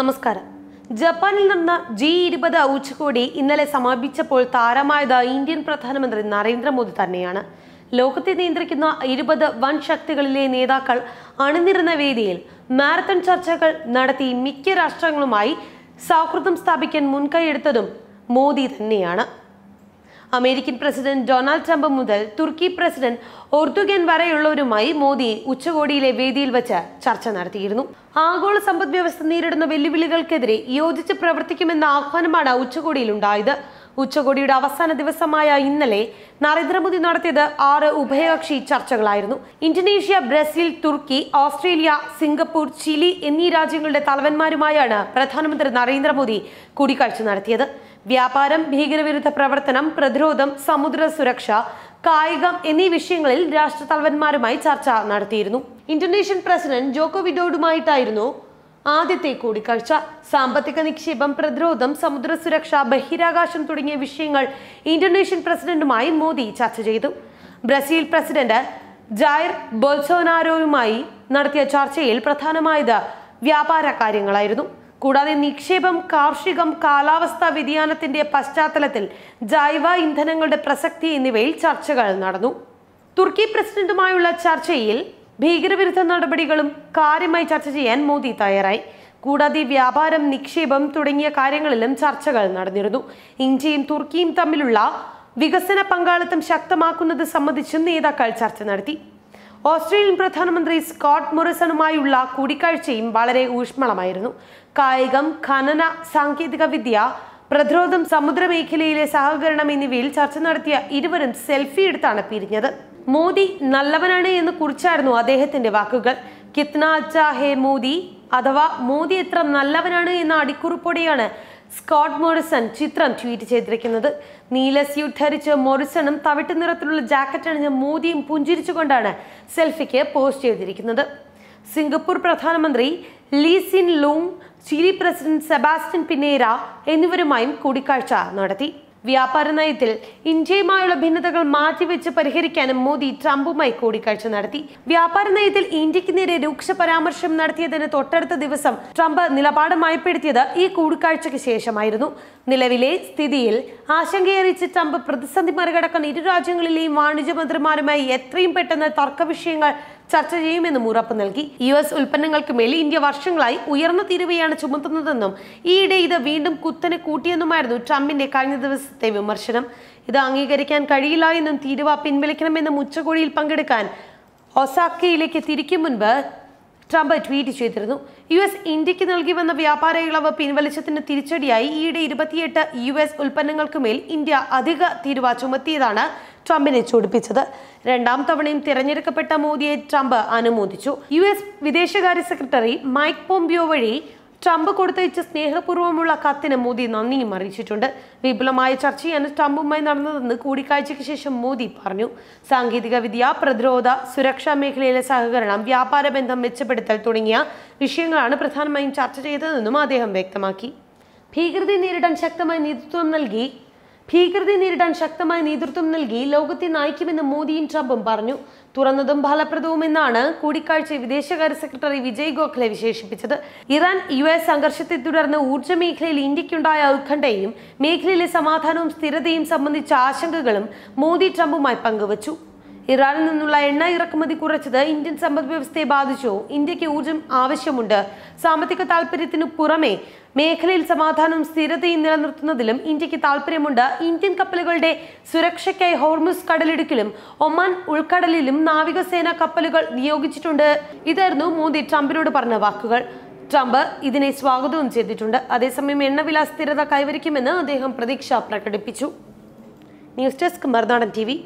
നമസ്കാരം ജപ്പാനിൽ നടന്ന ജി ഇരുപത് ഉച്ചകോടി ഇന്നലെ സമാപിച്ചപ്പോൾ താരമായത് ഇന്ത്യൻ പ്രധാനമന്ത്രി നരേന്ദ്രമോദി തന്നെയാണ് ലോകത്തെ നിയന്ത്രിക്കുന്ന ഇരുപത് വൻ ശക്തികളിലെ നേതാക്കൾ അണിനിരുന്ന വേദിയിൽ മാരത്തൺ ചർച്ചകൾ നടത്തി മിക്ക രാഷ്ട്രങ്ങളുമായി സൗഹൃദം സ്ഥാപിക്കാൻ മുൻകൈയെടുത്തതും മോദി തന്നെയാണ് അമേരിക്കൻ പ്രസിഡന്റ് ഡൊണാൾഡ് ട്രംപ് മുതൽ തുർക്കി പ്രസിഡന്റ് ഓർത്തുഗൻ വരെയുള്ളവരുമായി മോദി ഉച്ചകോടിയിലെ വേദിയിൽ വച്ച് ചർച്ച നടത്തിയിരുന്നു ആഗോള സമ്പദ് വ്യവസ്ഥ നേരിടുന്ന വെല്ലുവിളികൾക്കെതിരെ യോജിച്ച് പ്രവർത്തിക്കുമെന്ന ആഹ്വാനമാണ് ഉച്ചകോടിയിൽ ഉണ്ടായത് ഉച്ചകോടിയുടെ അവസാന ദിവസമായ ഇന്നലെ നരേന്ദ്രമോദി നടത്തിയത് ആറ് ഉഭയകക്ഷി ചർച്ചകളായിരുന്നു ഇന്തോനേഷ്യ ബ്രസീൽ തുർക്കി ഓസ്ട്രേലിയ സിംഗപ്പൂർ ചിലി എന്നീ രാജ്യങ്ങളുടെ തലവന്മാരുമായാണ് പ്രധാനമന്ത്രി നരേന്ദ്രമോദി കൂടിക്കാഴ്ച നടത്തിയത് വ്യാപാരം ഭീകരവിരുദ്ധ പ്രവർത്തനം പ്രതിരോധം സമുദ്ര സുരക്ഷ കായികം എന്നീ വിഷയങ്ങളിൽ രാഷ്ട്രതലവന്മാരുമായി ചർച്ച നടത്തിയിരുന്നു ഇന്തോനേഷ്യൻ പ്രസിഡന്റ് ജോക്കോ വിഡോഡുമായിട്ടായിരുന്നു ആദ്യത്തെ കൂടിക്കാഴ്ച സാമ്പത്തിക നിക്ഷേപം പ്രതിരോധം സമുദ്ര സുരക്ഷ ബഹിരാകാശം തുടങ്ങിയ വിഷയങ്ങൾ ഇന്തോനേഷ്യൻ പ്രസിഡന്റുമായി മോദി ചർച്ച ചെയ്തു ബ്രസീൽ പ്രസിഡന്റ് ജായർ ബൊൽസോനാരോയുമായി നടത്തിയ ചർച്ചയിൽ പ്രധാനമായത് വ്യാപാര കാര്യങ്ങളായിരുന്നു കൂടാതെ നിക്ഷേപം കാർഷികം കാലാവസ്ഥാ വ്യതിയാനത്തിന്റെ പശ്ചാത്തലത്തിൽ ജൈവ ഇന്ധനങ്ങളുടെ പ്രസക്തി എന്നിവയിൽ ചർച്ചകൾ നടന്നു തുർക്കി പ്രസിഡന്റുമായുള്ള ചർച്ചയിൽ ഭീകരവിരുദ്ധ നടപടികളും കാര്യമായി ചർച്ച ചെയ്യാൻ മോദി തയ്യാറായി കൂടാതെ വ്യാപാരം നിക്ഷേപം തുടങ്ങിയ കാര്യങ്ങളിലും ചർച്ചകൾ നടന്നിരുന്നു ഇന്ത്യയും തുർക്കിയും തമ്മിലുള്ള വികസന പങ്കാളിത്തം ശക്തമാക്കുന്നത് സംബന്ധിച്ചും നേതാക്കൾ ചർച്ച നടത്തി ഓസ്ട്രേലിയൻ പ്രധാനമന്ത്രി സ്കോട്ട് മൊറിസണുമായുള്ള കൂടിക്കാഴ്ചയും വളരെ ഊഷ്മളമായിരുന്നു കായികം ഖനന സാങ്കേതിക വിദ്യ പ്രതിരോധം സമുദ്രമേഖലയിലെ സഹകരണം എന്നിവയിൽ ചർച്ച നടത്തിയ ഇരുവരും സെൽഫി എടുത്താണ് പിരിഞ്ഞത് മോദി നല്ലവനാണ് എന്ന് കുറിച്ചായിരുന്നു അദ്ദേഹത്തിന്റെ വാക്കുകൾ കിത്ന അച്ഛാ ഹേ മോദി അഥവാ മോദി എത്ര നല്ലവനാണ് എന്ന അടിക്കുറിപ്പോടെയാണ് സ്കോട്ട് മോറിസൺ ചിത്രം ട്വീറ്റ് ചെയ്തിരിക്കുന്നത് നീല സ്യൂട്ട് ധരിച്ച് മോറിസണും തവിട്ട് നിറത്തിലുള്ള ജാക്കറ്റ് അണിഞ്ഞ മോദിയും പുഞ്ചിരിച്ചുകൊണ്ടാണ് സെൽഫിക്ക് പോസ്റ്റ് ചെയ്തിരിക്കുന്നത് സിംഗപ്പൂർ പ്രധാനമന്ത്രി Lee Hsien Loong Chile president Sebastian Pinera എന്നിവരുമായും കൂടിക്കാഴ്ച നടത്തി വ്യാപാര നയത്തിൽ ഇന്ത്യയുമായുള്ള ഭിന്നതകൾ മാറ്റിവെച്ച് പരിഹരിക്കാനും മോദി ട്രംപുമായി കൂടിക്കാഴ്ച നടത്തി വ്യാപാര നയത്തിൽ ഇന്ത്യക്ക് നേരെ രൂക്ഷ പരാമർശം നടത്തിയതിന് തൊട്ടടുത്ത ദിവസം ട്രംപ് നിലപാട് മയപ്പെടുത്തിയത് ഈ കൂടിക്കാഴ്ചയ്ക്ക് ശേഷമായിരുന്നു നിലവിലെ സ്ഥിതിയിൽ ആശങ്കയറിച്ച് ട്രംപ് പ്രതിസന്ധി മറികടക്കാൻ ഇരു രാജ്യങ്ങളിലെയും വാണിജ്യ മന്ത്രിമാരുമായി എത്രയും പെട്ടെന്ന് തർക്ക വിഷയങ്ങൾ ചർച്ച ചെയ്യുമെന്നും ഉറപ്പ് നൽകി യു എസ് ഉൽപ്പന്നങ്ങൾക്ക് മേൽ ഇന്ത്യ വർഷങ്ങളായി ഉയർന്ന തീരുവയാണ് ചുമത്തുന്നതെന്നും ഈയിടെ ഇത് വീണ്ടും കുത്തനെ കൂട്ടിയെന്നുമായിരുന്നു ട്രംപിന്റെ കഴിഞ്ഞ ദിവസം ദിവസത്തെ വിമർശനം ഇത് അംഗീകരിക്കാൻ കഴിയില്ല എന്നും തീരുവ പിൻവലിക്കണമെന്നും ഉച്ചകോടിയിൽ പങ്കെടുക്കാൻ ഒസാക്കയിലേക്ക് തിരിക്കും മുൻപ് ട്രംപ് ട്വീറ്റ് ചെയ്തിരുന്നു യു എസ് ഇന്ത്യക്ക് നൽകി വന്ന വ്യാപാര ഇളവ് പിൻവലിച്ചതിന് തിരിച്ചടിയായി ഈയിടെ ഇരുപത്തിയെട്ട് യു എസ് ഉൽപ്പന്നങ്ങൾക്കുമേൽ ഇന്ത്യ അധിക തീരുവ ചുമത്തിയതാണ് ട്രംപിനെ ചൂടിപ്പിച്ചത് രണ്ടാം തവണയും തിരഞ്ഞെടുക്കപ്പെട്ട മോദിയെ ട്രംപ് അനുമോദിച്ചു യു എസ് വിദേശകാര്യ സെക്രട്ടറി മൈക്ക് പോംപിയോ വഴി ട്രംപ് കൊടുത്തയച്ച സ്നേഹപൂർവ്വമുള്ള കത്തിന് മോദി നന്ദിയും അറിയിച്ചിട്ടുണ്ട് വിപുലമായ ചർച്ചയാണ് ട്രംപുമായി നടന്നതെന്ന് കൂടിക്കാഴ്ചയ്ക്ക് ശേഷം മോദി പറഞ്ഞു സാങ്കേതിക വിദ്യ പ്രതിരോധ സുരക്ഷാ മേഖലയിലെ സഹകരണം വ്യാപാര ബന്ധം മെച്ചപ്പെടുത്തൽ തുടങ്ങിയ വിഷയങ്ങളാണ് പ്രധാനമായും ചർച്ച ചെയ്തതെന്നും അദ്ദേഹം വ്യക്തമാക്കി ഭീകൃതി നേരിടാൻ ശക്തമായ നേതൃത്വം നൽകി ഭീകൃതി നേരിടാൻ ശക്തമായ നേതൃത്വം നൽകി ലോകത്തെ നയിക്കുമെന്ന് മോദിയും ട്രംപും പറഞ്ഞു തുറന്നതും ഫലപ്രദവുമെന്നാണ് കൂടിക്കാഴ്ച വിദേശകാര്യ സെക്രട്ടറി വിജയ് ഗോഖലെ വിശേഷിപ്പിച്ചത് ഇറാൻ യു എസ് സംഘർഷത്തെ തുടർന്ന് ഊർജ്ജ മേഖലയിൽ ഇന്ത്യക്കുണ്ടായ ഉത്കണ്ഠയും മേഖലയിലെ സമാധാനവും സ്ഥിരതയും സംബന്ധിച്ച ആശങ്കകളും മോദി ട്രംപുമായി പങ്കുവച്ചു ഇറാനിൽ നിന്നുള്ള എണ്ണ ഇറക്കുമതി കുറച്ചത് ഇന്ത്യൻ സമ്പദ് വ്യവസ്ഥയെ ബാധിച്ചു ഇന്ത്യക്ക് ഊർജം ആവശ്യമുണ്ട് സാമ്പത്തിക താൽപര്യത്തിനു പുറമെ മേഖലയിൽ സമാധാനവും സ്ഥിരതയും നിലനിർത്തുന്നതിലും ഇന്ത്യക്ക് താൽപര്യമുണ്ട് ഇന്ത്യൻ കപ്പലുകളുടെ സുരക്ഷയ്ക്കായി ഹോർമുസ് കടലിടുക്കിലും ഒമാൻ ഉൾക്കടലിലും നാവികസേന കപ്പലുകൾ നിയോഗിച്ചിട്ടുണ്ട് ഇതായിരുന്നു മോദി ട്രംപിനോട് പറഞ്ഞ വാക്കുകൾ ട്രംപ് ഇതിനെ സ്വാഗതവും ചെയ്തിട്ടുണ്ട് അതേസമയം എണ്ണവില സ്ഥിരത കൈവരിക്കുമെന്ന് അദ്ദേഹം പ്രതീക്ഷ പ്രകടിപ്പിച്ചു ന്യൂസ് ഡെസ്ക് മറുനാടൻ ടി